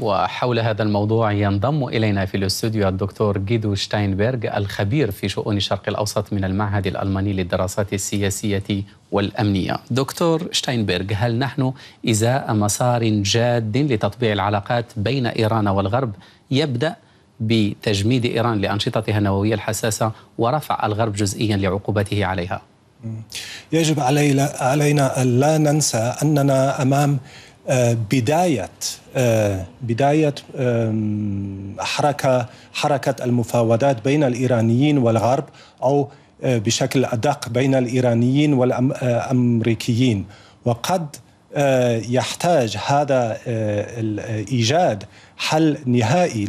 وحول هذا الموضوع ينضم إلينا في الاستوديو الدكتور جيدو شتاينبرغ الخبير في شؤون الشرق الأوسط من المعهد الألماني للدراسات السياسية والأمنية دكتور شتاينبرغ هل نحن إزاء مسار جاد لتطبيع العلاقات بين إيران والغرب يبدأ بتجميد إيران لأنشطتها النووية الحساسة ورفع الغرب جزئيا لعقوبته عليها يجب علينا ألا ننسى أننا أمام آه، بدايه آه، بدايه حركه حركه المفاوضات بين الايرانيين والغرب او آه، بشكل ادق بين الايرانيين والامريكيين وقد يحتاج هذا ايجاد حل نهائي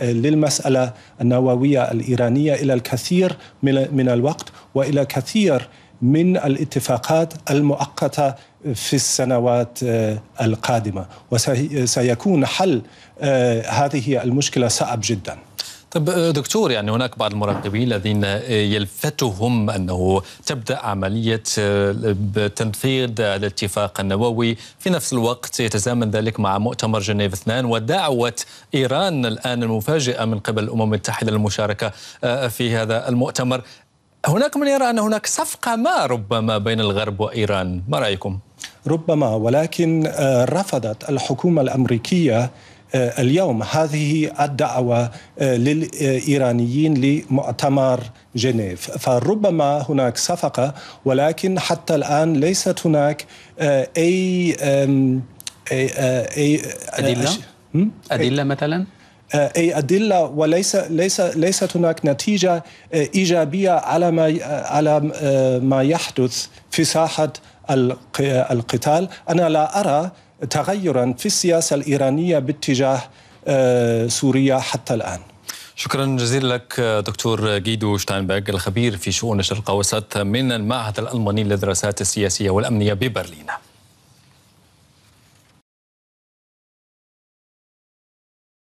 للمساله النوويه الايرانيه الى الكثير من الوقت والى كثير من الاتفاقات المؤقته في السنوات آه، القادمه وسيكون حل آه، هذه المشكله صعب جدا طب آه، دكتور يعني هناك بعض المراقبين الذين يلفتهم انه تبدا عمليه تنفيذ الاتفاق النووي في نفس الوقت يتزامن ذلك مع مؤتمر جنيف 2 ودعوه ايران الان المفاجئه من قبل الامم المتحده للمشاركه في هذا المؤتمر هناك من يرى أن هناك صفقة ما ربما بين الغرب وإيران ما رأيكم؟ ربما ولكن آه، رفضت الحكومة الأمريكية آه، اليوم هذه الدعوة آه، للإيرانيين لمؤتمر جنيف فربما هناك صفقة ولكن حتى الآن ليست هناك أي, أي, أي, أي أدلة؟ أدلة مثلاً؟ آه، اي ادله وليس ليس ليست هناك نتيجه آه، ايجابيه على ما آه، على ما يحدث في ساحه القتال انا لا ارى تغيرا في السياسه الايرانيه باتجاه سوريا حتى الان شكرا جزيلا لك دكتور جيدو شتاينبرغ الخبير في شؤون الشرق الاوسط من المعهد الالماني للدراسات السياسيه والامنيه ببرلين